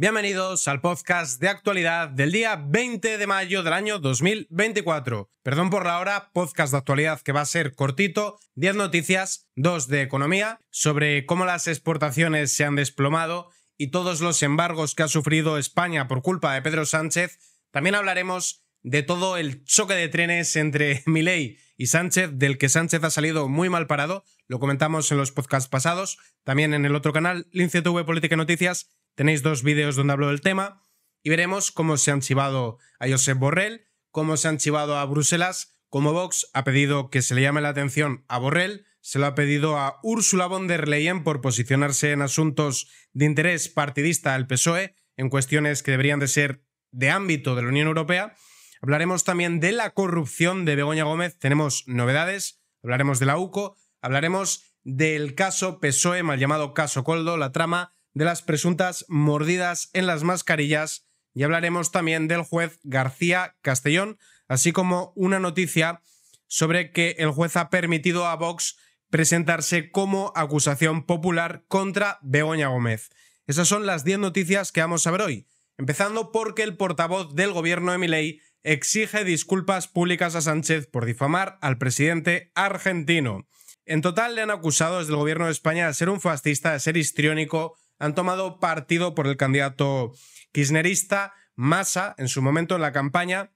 Bienvenidos al podcast de actualidad del día 20 de mayo del año 2024. Perdón por la hora, podcast de actualidad que va a ser cortito, 10 noticias, 2 de economía, sobre cómo las exportaciones se han desplomado y todos los embargos que ha sufrido España por culpa de Pedro Sánchez. También hablaremos de todo el choque de trenes entre Milei y Sánchez, del que Sánchez ha salido muy mal parado. Lo comentamos en los podcasts pasados, también en el otro canal, Lince TV Política y Noticias Tenéis dos vídeos donde hablo del tema y veremos cómo se han chivado a Josep Borrell, cómo se han chivado a Bruselas, cómo Vox ha pedido que se le llame la atención a Borrell, se lo ha pedido a Úrsula von der Leyen por posicionarse en asuntos de interés partidista al PSOE, en cuestiones que deberían de ser de ámbito de la Unión Europea. Hablaremos también de la corrupción de Begoña Gómez, tenemos novedades, hablaremos de la UCO, hablaremos del caso PSOE, mal llamado caso Coldo, la trama, de las presuntas mordidas en las mascarillas y hablaremos también del juez García Castellón, así como una noticia sobre que el juez ha permitido a Vox presentarse como acusación popular contra Begoña Gómez. Esas son las 10 noticias que vamos a ver hoy, empezando porque el portavoz del gobierno de Miley exige disculpas públicas a Sánchez por difamar al presidente argentino. En total le han acusado desde el gobierno de España de ser un fascista, de ser histriónico, han tomado partido por el candidato kirchnerista Massa en su momento en la campaña.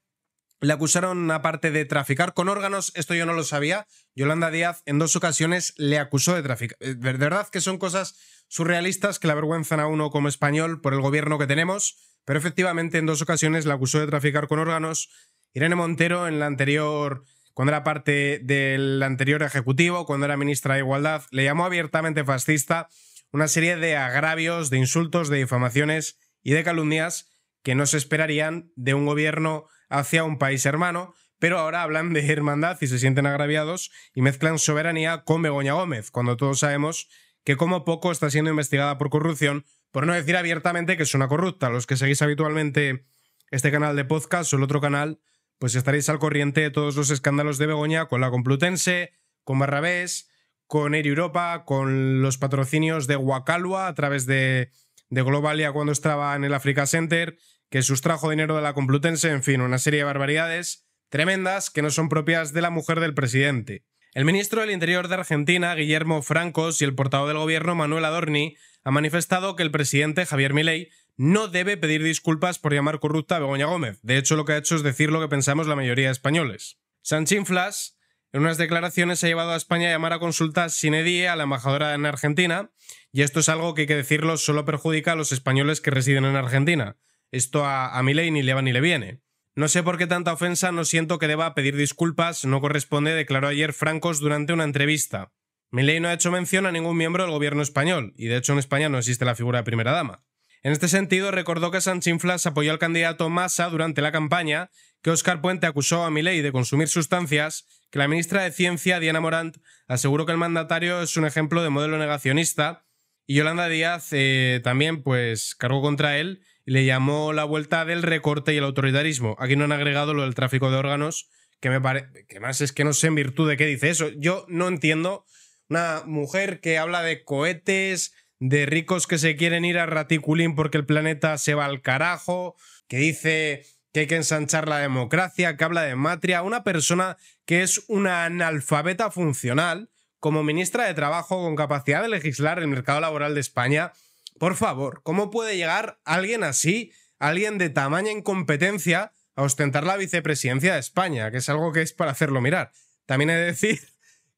Le acusaron, aparte de traficar con órganos, esto yo no lo sabía. Yolanda Díaz en dos ocasiones le acusó de traficar. Eh, de verdad que son cosas surrealistas que la avergüenzan a uno como español por el gobierno que tenemos, pero efectivamente en dos ocasiones le acusó de traficar con órganos. Irene Montero en la anterior, cuando era parte del anterior ejecutivo, cuando era ministra de Igualdad, le llamó abiertamente fascista una serie de agravios, de insultos, de difamaciones y de calumnias que no se esperarían de un gobierno hacia un país hermano, pero ahora hablan de hermandad y se sienten agraviados y mezclan soberanía con Begoña Gómez, cuando todos sabemos que como poco está siendo investigada por corrupción, por no decir abiertamente que es una corrupta. Los que seguís habitualmente este canal de podcast o el otro canal, pues estaréis al corriente de todos los escándalos de Begoña con la Complutense, con Barrabés, con Air Europa, con los patrocinios de Huacalua a través de, Globalia cuando estaba en el Africa Center, que sustrajo dinero de la Complutense, en fin, una serie de barbaridades tremendas que no son propias de la mujer del presidente. El ministro del Interior de Argentina, Guillermo Francos, y el portavoz del gobierno, Manuel Adorni, han manifestado que el presidente Javier Milei no debe pedir disculpas por llamar corrupta a Begoña Gómez. De hecho, lo que ha hecho es decir lo que pensamos la mayoría de españoles. Sanchinflas en unas declaraciones ha llevado a España a llamar a consulta sin a la embajadora en Argentina, y esto es algo que hay que decirlo, solo perjudica a los españoles que residen en Argentina. Esto a, a Milei ni le va ni le viene. No sé por qué tanta ofensa, no siento que deba pedir disculpas, no corresponde, declaró ayer Francos durante una entrevista. Milei no ha hecho mención a ningún miembro del gobierno español, y de hecho en España no existe la figura de primera dama. En este sentido, recordó que Sanchinflas apoyó al candidato Massa durante la campaña que Oscar Puente acusó a Milei de consumir sustancias, que la ministra de Ciencia, Diana Morant, aseguró que el mandatario es un ejemplo de modelo negacionista, y Yolanda Díaz eh, también pues, cargó contra él y le llamó la vuelta del recorte y el autoritarismo. Aquí no han agregado lo del tráfico de órganos, que me parece. que más es que no sé en virtud de qué dice eso. Yo no entiendo una mujer que habla de cohetes, de ricos que se quieren ir a Raticulín porque el planeta se va al carajo, que dice que hay que ensanchar la democracia, que habla de matria, una persona que es una analfabeta funcional como ministra de Trabajo con capacidad de legislar el mercado laboral de España. Por favor, ¿cómo puede llegar alguien así, alguien de tamaña e incompetencia, a ostentar la vicepresidencia de España? Que es algo que es para hacerlo mirar. También he de decir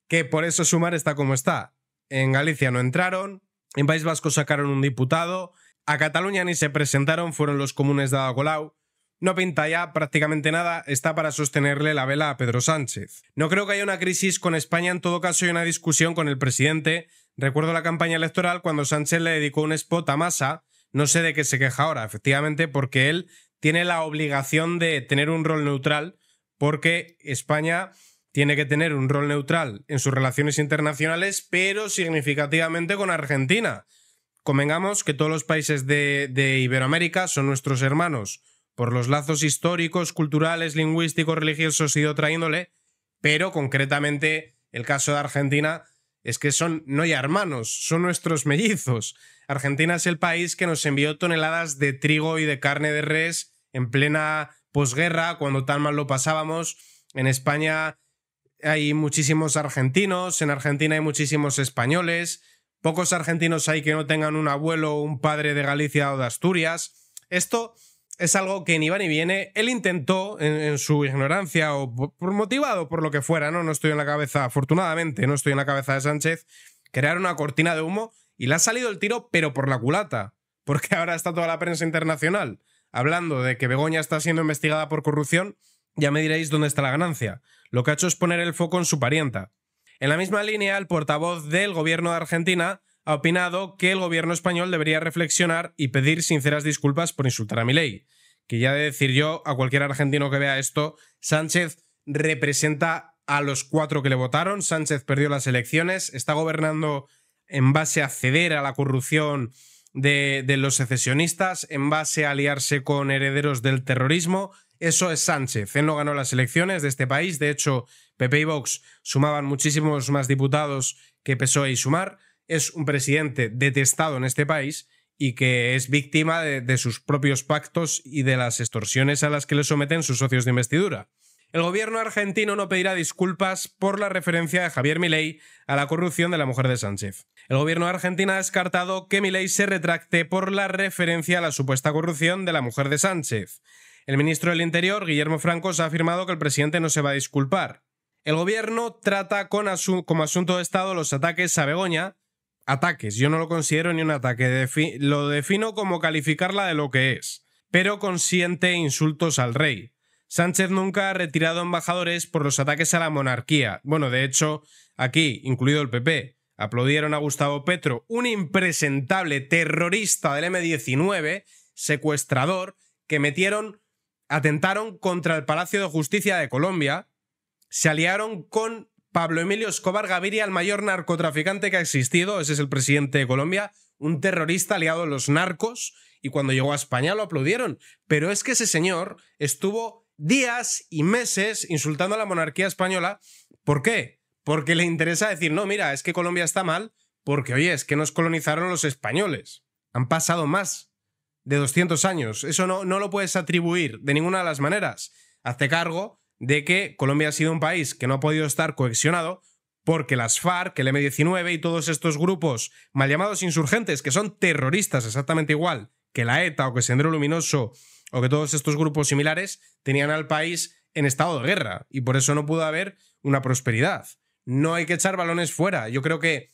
que por eso Sumar está como está. En Galicia no entraron, en País Vasco sacaron un diputado, a Cataluña ni se presentaron, fueron los comunes de Adagolau. No pinta ya prácticamente nada, está para sostenerle la vela a Pedro Sánchez. No creo que haya una crisis con España, en todo caso hay una discusión con el presidente. Recuerdo la campaña electoral cuando Sánchez le dedicó un spot a Massa, no sé de qué se queja ahora, efectivamente, porque él tiene la obligación de tener un rol neutral, porque España tiene que tener un rol neutral en sus relaciones internacionales, pero significativamente con Argentina. Convengamos que todos los países de, de Iberoamérica son nuestros hermanos por los lazos históricos, culturales, lingüísticos, religiosos y de otra índole, pero concretamente el caso de Argentina es que son no hay hermanos, son nuestros mellizos. Argentina es el país que nos envió toneladas de trigo y de carne de res en plena posguerra, cuando tan mal lo pasábamos. En España hay muchísimos argentinos, en Argentina hay muchísimos españoles, pocos argentinos hay que no tengan un abuelo o un padre de Galicia o de Asturias. Esto es algo que ni va ni viene. Él intentó, en, su ignorancia o motivado por lo que fuera, ¿no? No estoy en la cabeza, afortunadamente, no estoy en la cabeza de Sánchez, crear una cortina de humo y le ha salido el tiro, pero por la culata. Porque ahora está toda la prensa internacional hablando de que Begoña está siendo investigada por corrupción. Ya me diréis dónde está la ganancia. Lo que ha hecho es poner el foco en su parienta. En la misma línea, el portavoz del gobierno de Argentina ha opinado que el gobierno español debería reflexionar y pedir sinceras disculpas por insultar a mi ley Que ya de decir yo a cualquier argentino que vea esto, Sánchez representa a los cuatro que le votaron, Sánchez perdió las elecciones, está gobernando en base a ceder a la corrupción de, de los secesionistas, en base a aliarse con herederos del terrorismo, eso es Sánchez. Él no ganó las elecciones de este país. De hecho, PP y Vox sumaban muchísimos más diputados que PSOE y Sumar es un presidente detestado en este país y que es víctima de, sus propios pactos y de las extorsiones a las que le someten sus socios de investidura. El gobierno argentino no pedirá disculpas por la referencia de Javier Milei a la corrupción de la mujer de Sánchez. El gobierno argentino ha descartado que Milei se retracte por la referencia a la supuesta corrupción de la mujer de Sánchez. El ministro del Interior, Guillermo Francos, ha afirmado que el presidente no se va a disculpar. El gobierno trata con como asunto de Estado los ataques a Begoña, ataques. Yo no lo considero ni un ataque. lo defino como calificarla de lo que es, pero consiente insultos al rey. Sánchez nunca ha retirado embajadores por los ataques a la monarquía. Bueno, de hecho, aquí, incluido el PP, aplaudieron a Gustavo Petro, un impresentable terrorista del M19, secuestrador, que metieron, atentaron contra el Palacio de Justicia de Colombia, se aliaron con Pablo Emilio Escobar Gaviria, el mayor narcotraficante que ha existido, ese es el presidente de Colombia, un terrorista aliado a los narcos, y cuando llegó a España lo aplaudieron. Pero es que ese señor estuvo días y meses insultando a la monarquía española. ¿Por qué? Porque le interesa decir, no, mira, es que Colombia está mal, porque oye, es que nos colonizaron los españoles. Han pasado más de 200 años. Eso no, no lo puedes atribuir de ninguna de las maneras. Hazte cargo de que Colombia ha sido un país que no ha podido estar cohesionado porque las FARC, el M19 y todos estos grupos mal llamados insurgentes, que son terroristas exactamente igual que la ETA o que Sendero Luminoso o que todos estos grupos similares, tenían al país en estado de guerra y por eso no pudo haber una prosperidad. No hay que echar balones fuera. Yo creo que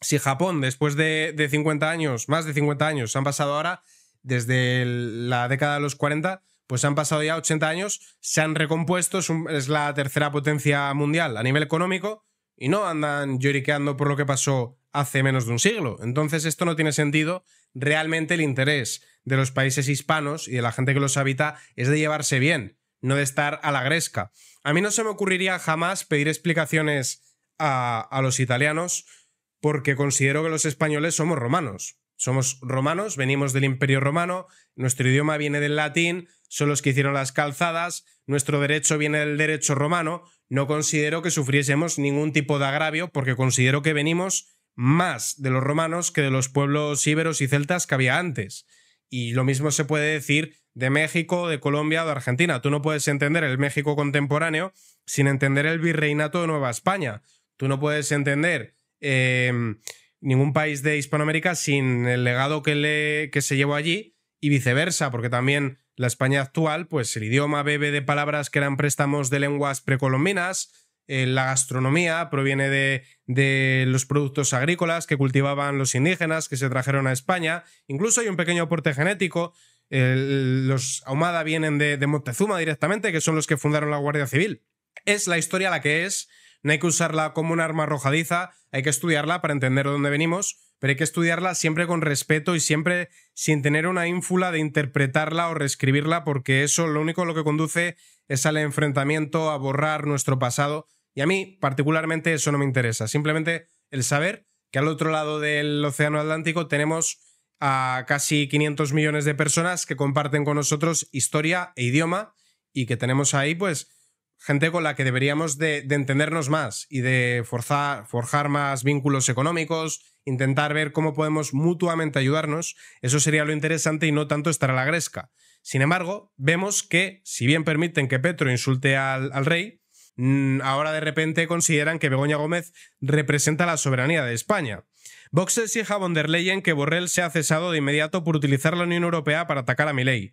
si Japón, después de, 50 años, más de 50 años, han pasado ahora, desde la década de los 40, pues han pasado ya 80 años, se han recompuesto, es, la tercera potencia mundial a nivel económico y no andan lloriqueando por lo que pasó hace menos de un siglo. Entonces esto no tiene sentido. Realmente el interés de los países hispanos y de la gente que los habita es de llevarse bien, no de estar a la gresca. A mí no se me ocurriría jamás pedir explicaciones a los italianos porque considero que los españoles somos romanos. Somos romanos, venimos del imperio romano, nuestro idioma viene del latín, son los que hicieron las calzadas, nuestro derecho viene del derecho romano, no considero que sufriésemos ningún tipo de agravio porque considero que venimos más de los romanos que de los pueblos íberos y celtas que había antes. Y lo mismo se puede decir de México, de Colombia o de Argentina. Tú no puedes entender el México contemporáneo sin entender el virreinato de Nueva España. Tú no puedes entender em, ningún país de Hispanoamérica sin el legado que, le, que se llevó allí y viceversa, porque también la España actual, pues el idioma bebe de palabras que eran préstamos de lenguas precolombinas, eh, la gastronomía proviene de, los productos agrícolas que cultivaban los indígenas que se trajeron a España, incluso hay un pequeño aporte genético, los ahumada vienen de, de Montezuma directamente, que son los que fundaron la Guardia Civil. Es la historia la que es, no hay que usarla como un arma arrojadiza, hay que estudiarla para entender dónde venimos, pero hay que estudiarla siempre con respeto y siempre sin tener una ínfula de interpretarla o reescribirla, porque eso lo único lo que conduce es al enfrentamiento, a borrar nuestro pasado. Y a mí, particularmente, eso no me interesa. Simplemente el saber que al otro lado del Océano Atlántico tenemos a casi 500 millones de personas que comparten con nosotros historia e idioma y que tenemos ahí, pues, gente con la que deberíamos de, entendernos más y de forzar, forjar más vínculos económicos, intentar ver cómo podemos mutuamente ayudarnos, eso sería lo interesante y no tanto estar a la gresca. Sin embargo, vemos que, si bien permiten que Petro insulte al, rey, mm, ahora de repente consideran que Begoña Gómez representa la soberanía de España. Vox exige a von der Leyen que Borrell sea cesado de inmediato por utilizar la Unión Europea para atacar a Milei.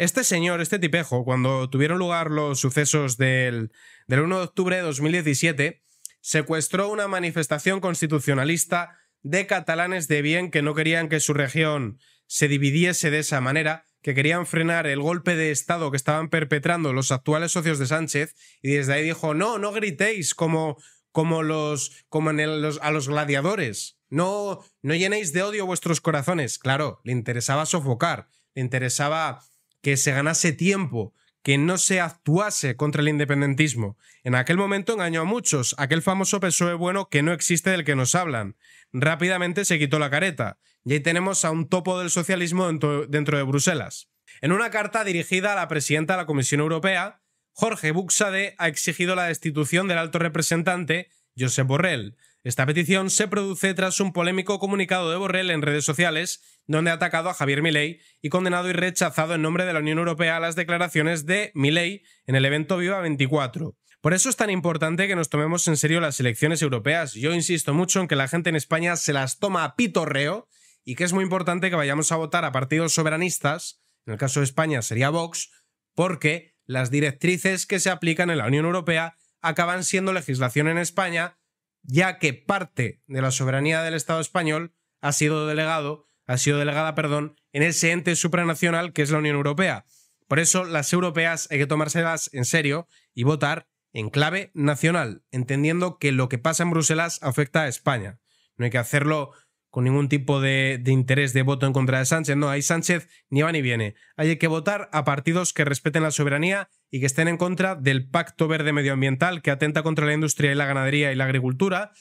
Este señor, este tipejo, cuando tuvieron lugar los sucesos del, 1 de octubre de 2017, secuestró una manifestación constitucionalista de catalanes de bien que no querían que su región se dividiese de esa manera, que querían frenar el golpe de Estado que estaban perpetrando los actuales socios de Sánchez, y desde ahí dijo, no, no gritéis como, como, los, como en a los gladiadores, no, no llenéis de odio vuestros corazones. Claro, le interesaba sofocar, le interesaba que se ganase tiempo, que no se actuase contra el independentismo. En aquel momento engañó a muchos, aquel famoso PSOE bueno que no existe del que nos hablan. Rápidamente se quitó la careta, y ahí tenemos a un topo del socialismo dentro de Bruselas. En una carta dirigida a la presidenta de la Comisión Europea, Jorge Buxade ha exigido la destitución del alto representante Josep Borrell, esta petición se produce tras un polémico comunicado de Borrell en redes sociales, donde ha atacado a Javier Milei y condenado y rechazado en nombre de la Unión Europea las declaraciones de Milei en el evento Viva 24. Por eso es tan importante que nos tomemos en serio las elecciones europeas. Yo insisto mucho en que la gente en España se las toma a pitorreo y que es muy importante que vayamos a votar a partidos soberanistas, en el caso de España sería Vox, porque las directrices que se aplican en la Unión Europea acaban siendo legislación en España ya que parte de la soberanía del Estado español ha sido delegado, ha sido delegada, perdón, en ese ente supranacional que es la Unión Europea. Por eso las europeas hay que tomárselas en serio y votar en clave nacional, entendiendo que lo que pasa en Bruselas afecta a España. No hay que hacerlo con ningún tipo de, interés de voto en contra de Sánchez. No, ahí Sánchez ni va ni viene. Hay que votar a partidos que respeten la soberanía y que estén en contra del Pacto Verde Medioambiental que atenta contra la industria y la ganadería y la agricultura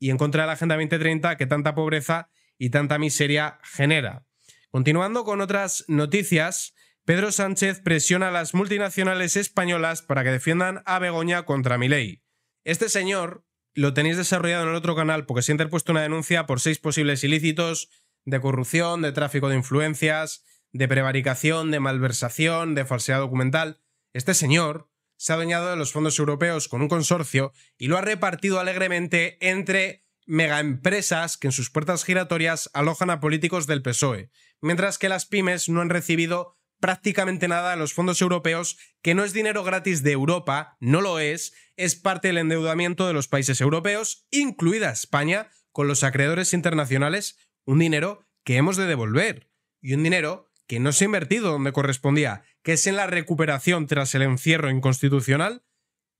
y en contra de la Agenda 2030 que tanta pobreza y tanta miseria genera. Continuando con otras noticias, Pedro Sánchez presiona a las multinacionales españolas para que defiendan a Begoña contra Milei. Este señor, lo tenéis desarrollado en el otro canal porque se ha interpuesto una denuncia por seis posibles ilícitos de corrupción, de tráfico de influencias, de prevaricación, de malversación, de falsedad documental. Este señor se ha adueñado de los fondos europeos con un consorcio y lo ha repartido alegremente entre megaempresas que en sus puertas giratorias alojan a políticos del PSOE, mientras que las pymes no han recibido prácticamente nada a los fondos europeos, que no es dinero gratis de Europa, no lo es, es parte del endeudamiento de los países europeos, incluida España, con los acreedores internacionales, un dinero que hemos de devolver y un dinero que no se ha invertido donde correspondía, que es en la recuperación tras el encierro inconstitucional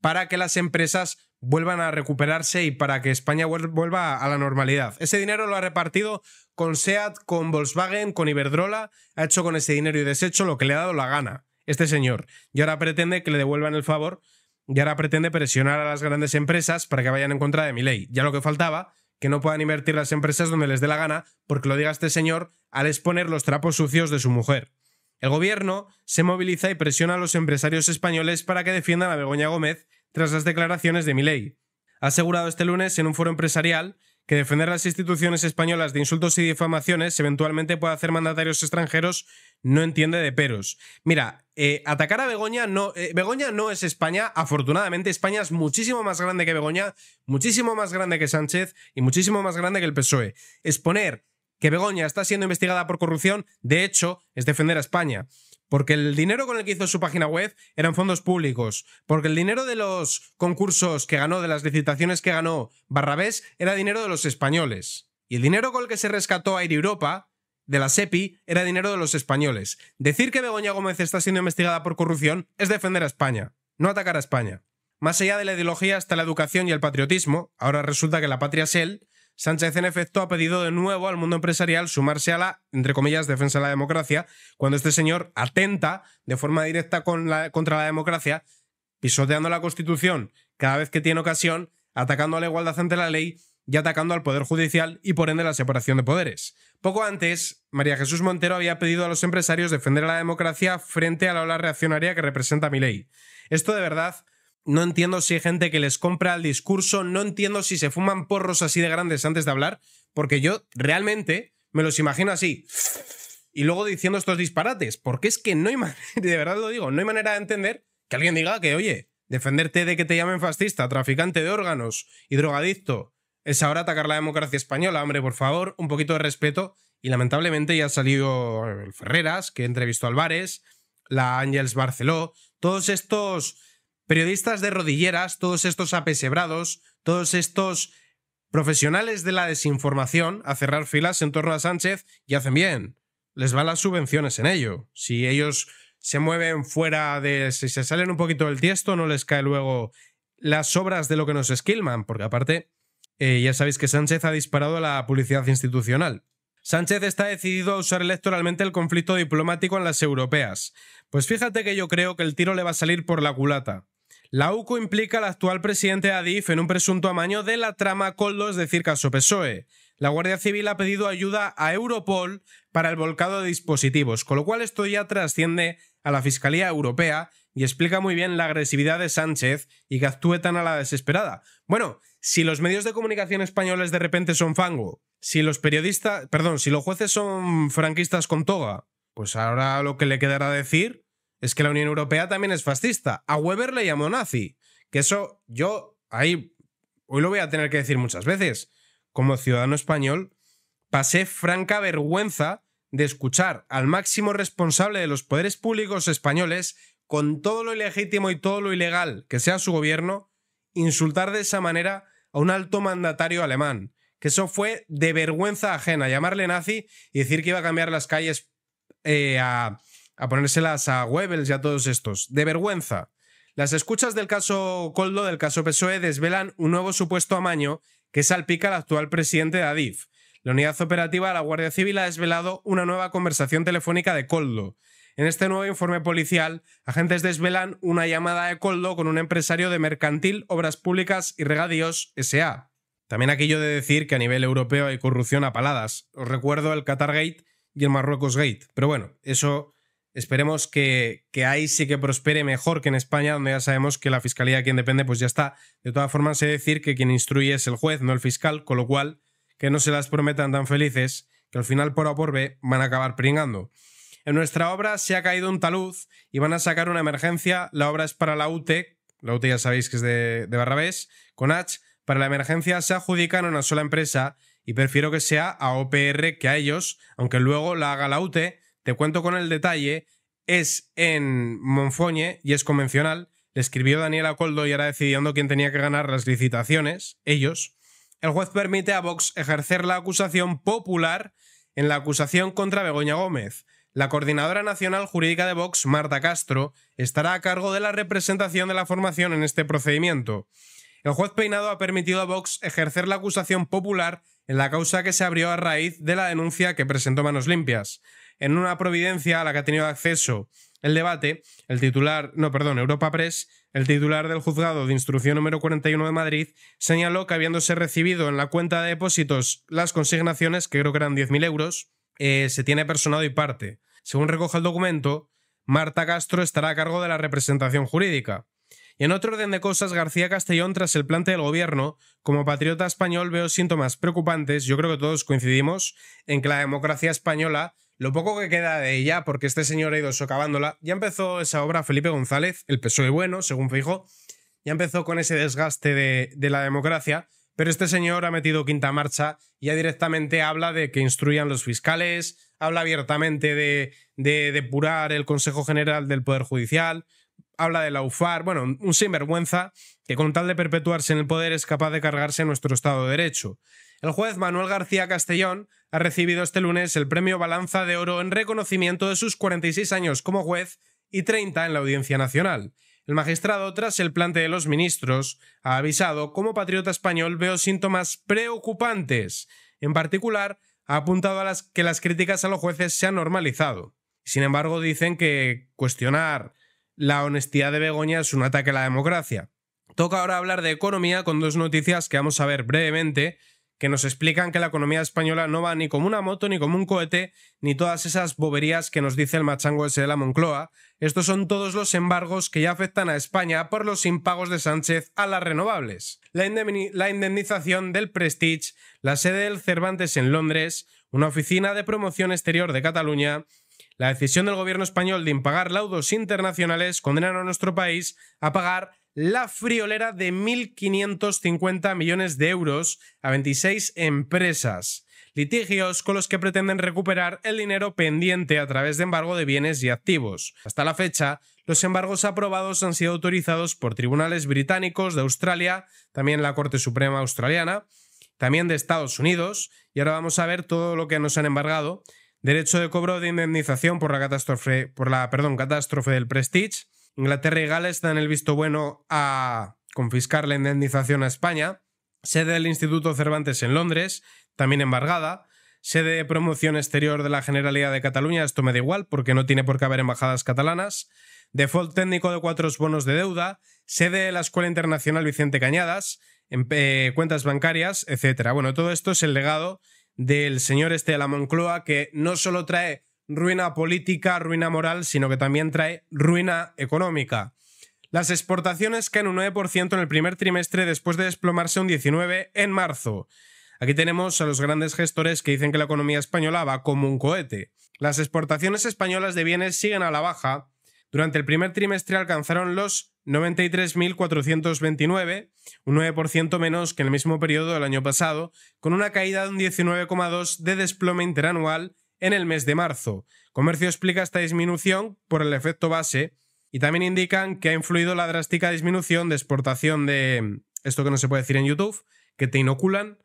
para que las empresas vuelvan a recuperarse y para que España vuelva a la normalidad. Ese dinero lo ha repartido con SEAT, con Volkswagen, con Iberdrola, ha hecho con ese dinero y deshecho lo que le ha dado la gana este señor. Y ahora pretende que le devuelvan el favor y ahora pretende presionar a las grandes empresas para que vayan en contra de mi ley. Ya lo que faltaba, que no puedan invertir las empresas donde les dé la gana, porque lo diga este señor al exponer los trapos sucios de su mujer. El gobierno se moviliza y presiona a los empresarios españoles para que defiendan a Begoña Gómez tras las declaraciones de Milei. Ha asegurado este lunes en un foro empresarial que defender las instituciones españolas de insultos y difamaciones eventualmente puede hacer mandatarios extranjeros no entiende de peros. Mira, eh, atacar a Begoña no, eh, Begoña no es España, afortunadamente España es muchísimo más grande que Begoña, muchísimo más grande que Sánchez y muchísimo más grande que el PSOE. Exponer que Begoña está siendo investigada por corrupción, de hecho, es defender a España. Porque el dinero con el que hizo su página web eran fondos públicos. Porque el dinero de los concursos que ganó, de las licitaciones que ganó Barrabés, era dinero de los españoles. Y el dinero con el que se rescató Air Europa, de la SEPI, era dinero de los españoles. Decir que Begoña Gómez está siendo investigada por corrupción es defender a España, no atacar a España. Más allá de la ideología está la educación y el patriotismo. Ahora resulta que la patria es él Sánchez, en efecto, ha pedido de nuevo al mundo empresarial sumarse a la, entre comillas, defensa de la democracia, cuando este señor atenta de forma directa con la, contra la democracia, pisoteando la Constitución cada vez que tiene ocasión, atacando a la igualdad ante la ley y atacando al Poder Judicial y por ende la separación de poderes. Poco antes, María Jesús Montero había pedido a los empresarios defender a la democracia frente a la ola reaccionaria que representa mi ley. Esto de verdad no entiendo si hay gente que les compra el discurso, no entiendo si se fuman porros así de grandes antes de hablar, porque yo realmente me los imagino así. Y luego diciendo estos disparates, porque es que no hay manera, de verdad lo digo, no hay manera de entender que alguien diga que, oye, defenderte de que te llamen fascista, traficante de órganos y drogadicto, es ahora atacar la democracia española, hombre, por favor, un poquito de respeto. Y lamentablemente ya ha salido el Ferreras, que entrevistó a Álvarez, la Ángels Barceló, todos estos periodistas de rodilleras, todos estos apesebrados, todos estos profesionales de la desinformación a cerrar filas en torno a Sánchez y hacen bien. Les van las subvenciones en ello. Si ellos se mueven fuera de... Si se salen un poquito del tiesto, no les cae luego las obras de lo que nos esquilman, porque aparte, eh, ya sabéis que Sánchez ha disparado la publicidad institucional. Sánchez está decidido a usar electoralmente el conflicto diplomático en las europeas. Pues fíjate que yo creo que el tiro le va a salir por la culata. La UCO implica al actual presidente Adif en un presunto amaño de la trama Coldos de Circaso PSOE. La Guardia Civil ha pedido ayuda a Europol para el volcado de dispositivos, con lo cual esto ya trasciende a la Fiscalía Europea y explica muy bien la agresividad de Sánchez y que actúe tan a la desesperada. Bueno, si los medios de comunicación españoles de repente son fango, si los periodistas, perdón, si los jueces son franquistas con toga, pues ahora lo que le quedará decir es que la Unión Europea también es fascista. A Weber le llamó nazi. Que eso yo ahí, hoy lo voy a tener que decir muchas veces. Como ciudadano español, pasé franca vergüenza de escuchar al máximo responsable de los poderes públicos españoles, con todo lo ilegítimo y todo lo ilegal que sea su gobierno, insultar de esa manera a un alto mandatario alemán. Que eso fue de vergüenza ajena, llamarle nazi y decir que iba a cambiar las calles eh, a a ponérselas a Webels y a todos estos. De vergüenza. Las escuchas del caso Coldo, del caso PSOE, desvelan un nuevo supuesto amaño que salpica al actual presidente de Adif. La unidad operativa de la Guardia Civil ha desvelado una nueva conversación telefónica de Coldo. En este nuevo informe policial, agentes desvelan una llamada de Coldo con un empresario de Mercantil, Obras Públicas y Regadíos S.A. También aquello de decir que a nivel europeo hay corrupción a paladas. Os recuerdo el Qatar Gate y el Marruecos Gate. Pero bueno, eso Esperemos que, que, ahí sí que prospere mejor que en España, donde ya sabemos que la fiscalía quien depende, pues ya está. De todas formas, sé decir que quien instruye es el juez, no el fiscal, con lo cual que no se las prometan tan felices, que al final por A por B van a acabar pringando. En nuestra obra se ha caído un talud y van a sacar una emergencia. La obra es para la UTE, la UTE ya sabéis que es de, de Barrabés, con H. Para la emergencia se adjudican a una sola empresa y prefiero que sea a OPR que a ellos, aunque luego la haga la UTE te cuento con el detalle, es en Monfoñe y es convencional. Le escribió Daniela Coldo y era decidiendo quién tenía que ganar las licitaciones, ellos. El juez permite a Vox ejercer la acusación popular en la acusación contra Begoña Gómez. La coordinadora nacional jurídica de Vox, Marta Castro, estará a cargo de la representación de la formación en este procedimiento. El juez Peinado ha permitido a Vox ejercer la acusación popular en la causa que se abrió a raíz de la denuncia que presentó Manos Limpias. En una providencia a la que ha tenido acceso el debate, el titular, no, perdón, Europa Press, el titular del juzgado de instrucción número 41 de Madrid, señaló que habiéndose recibido en la cuenta de depósitos las consignaciones, que creo que eran 10.000 euros, eh, se tiene personado y parte. Según recoge el documento, Marta Castro estará a cargo de la representación jurídica. Y en otro orden de cosas, García Castellón, tras el plante del gobierno, como patriota español veo síntomas preocupantes, yo creo que todos coincidimos, en que la democracia española lo poco que queda de ella, porque este señor ha ido socavándola, ya empezó esa obra Felipe González, el PSOE bueno, según Fijo, ya empezó con ese desgaste de, la democracia, pero este señor ha metido quinta marcha, ya directamente habla de que instruyan los fiscales, habla abiertamente de, de depurar el Consejo General del Poder Judicial, habla de la UFAR, bueno, un sinvergüenza que con tal de perpetuarse en el poder es capaz de cargarse nuestro Estado de Derecho. El juez Manuel García Castellón ha recibido este lunes el premio Balanza de Oro en reconocimiento de sus 46 años como juez y 30 en la Audiencia Nacional. El magistrado, tras el plante de los ministros, ha avisado, como patriota español veo síntomas preocupantes. En particular, ha apuntado a las que las críticas a los jueces se han normalizado. Sin embargo, dicen que cuestionar la honestidad de Begoña es un ataque a la democracia. Toca ahora hablar de economía con dos noticias que vamos a ver brevemente que nos explican que la economía española no va ni como una moto, ni como un cohete, ni todas esas boberías que nos dice el machango ese de la Moncloa. Estos son todos los embargos que ya afectan a España por los impagos de Sánchez a las renovables. La, indemnización del Prestige, la sede del Cervantes en Londres, una oficina de promoción exterior de Cataluña, la decisión del gobierno español de impagar laudos internacionales condenan a nuestro país a pagar la friolera de 1.550 millones de euros a 26 empresas, litigios con los que pretenden recuperar el dinero pendiente a través de embargo de bienes y activos. Hasta la fecha, los embargos aprobados han sido autorizados por tribunales británicos de Australia, también la Corte Suprema Australiana, también de Estados Unidos, y ahora vamos a ver todo lo que nos han embargado. Derecho de cobro de indemnización por la catástrofe, por la, perdón, catástrofe del Prestige, Inglaterra y Gales dan el visto bueno a confiscar la indemnización a España, sede del Instituto Cervantes en Londres, también embargada, sede de promoción exterior de la Generalidad de Cataluña, esto me da igual porque no tiene por qué haber embajadas catalanas, default técnico de cuatro bonos de deuda, sede de la Escuela Internacional Vicente Cañadas, em-, eh, cuentas bancarias, etc. Bueno, todo esto es el legado del señor este de la Moncloa que no solo trae ruina política, ruina moral, sino que también trae ruina económica. Las exportaciones caen un 9% en el primer trimestre después de desplomarse un 19% en marzo. Aquí tenemos a los grandes gestores que dicen que la economía española va como un cohete. Las exportaciones españolas de bienes siguen a la baja. Durante el primer trimestre alcanzaron los 93.429, un 9% menos que en el mismo periodo del año pasado, con una caída de un 19,2% de desplome interanual en el mes de marzo. Comercio explica esta disminución por el efecto base y también indican que ha influido la drástica disminución de exportación de mm, esto que no se puede decir en YouTube, que te inoculan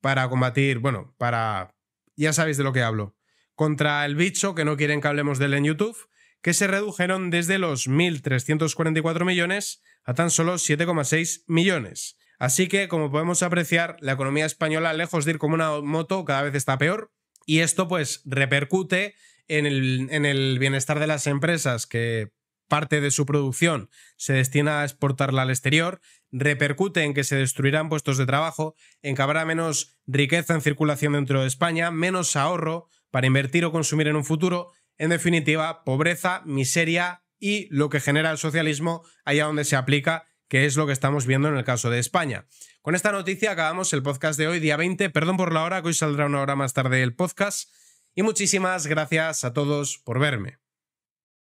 para combatir, bueno, para... ya sabéis de lo que hablo, contra el bicho que no quieren que hablemos de él en YouTube, que se redujeron desde los 1.344 millones a tan solo 7,6 millones. Así que, como podemos apreciar, la economía española, lejos de ir como una moto, cada vez está peor y esto pues repercute en el, en el bienestar de las empresas que parte de su producción se destina a exportarla al exterior, repercute en que se destruirán puestos de trabajo, en que habrá menos riqueza en circulación dentro de España, menos ahorro para invertir o consumir en un futuro, en definitiva, pobreza, miseria y lo que genera el socialismo allá donde se aplica que es lo que estamos viendo en el caso de España. Con esta noticia acabamos el podcast de hoy, día 20. Perdón por la hora, que hoy saldrá una hora más tarde el podcast. Y muchísimas gracias a todos por verme.